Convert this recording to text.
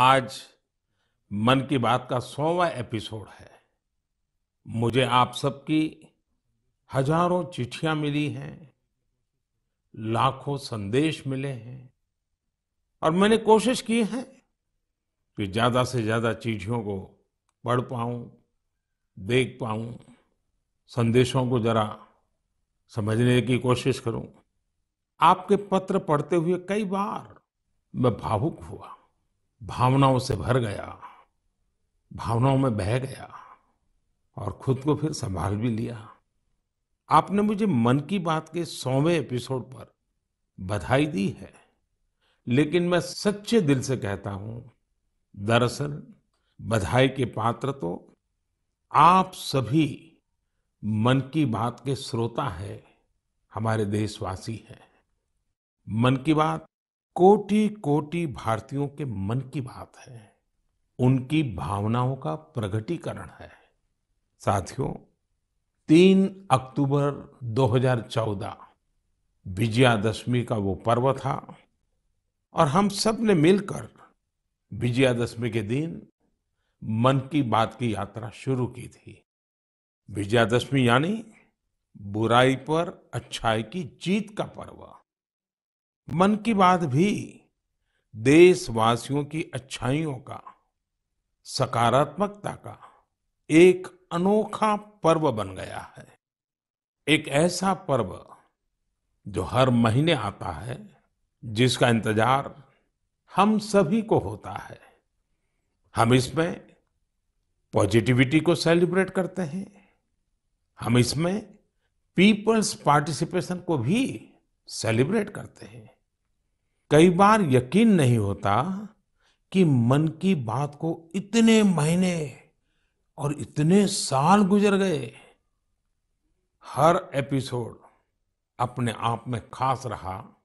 आज मन की बात का सौवा एपिसोड है मुझे आप सबकी हजारों चिट्ठियां मिली हैं लाखों संदेश मिले हैं और मैंने कोशिश की है कि ज्यादा से ज्यादा चिट्ठियों को पढ़ पाऊं देख पाऊं संदेशों को जरा समझने की कोशिश करूं आपके पत्र पढ़ते हुए कई बार मैं भावुक हुआ भावनाओं से भर गया भावनाओं में बह गया और खुद को फिर संभाल भी लिया आपने मुझे मन की बात के सौवें एपिसोड पर बधाई दी है लेकिन मैं सच्चे दिल से कहता हूं दरअसल बधाई के पात्र तो आप सभी मन की बात के श्रोता हैं हमारे देशवासी हैं मन की बात कोटि कोटि भारतीयों के मन की बात है उनकी भावनाओं का प्रगटीकरण है साथियों तीन अक्टूबर 2014 विजयादशमी का वो पर्व था और हम सब ने मिलकर विजयादशमी के दिन मन की बात की यात्रा शुरू की थी विजयादशमी यानी बुराई पर अच्छाई की जीत का पर्व मन की बात भी देशवासियों की अच्छाइयों का सकारात्मकता का एक अनोखा पर्व बन गया है एक ऐसा पर्व जो हर महीने आता है जिसका इंतजार हम सभी को होता है हम इसमें पॉजिटिविटी को सेलिब्रेट करते हैं हम इसमें पीपल्स पार्टिसिपेशन को भी सेलिब्रेट करते हैं कई बार यकीन नहीं होता कि मन की बात को इतने महीने और इतने साल गुजर गए हर एपिसोड अपने आप में खास रहा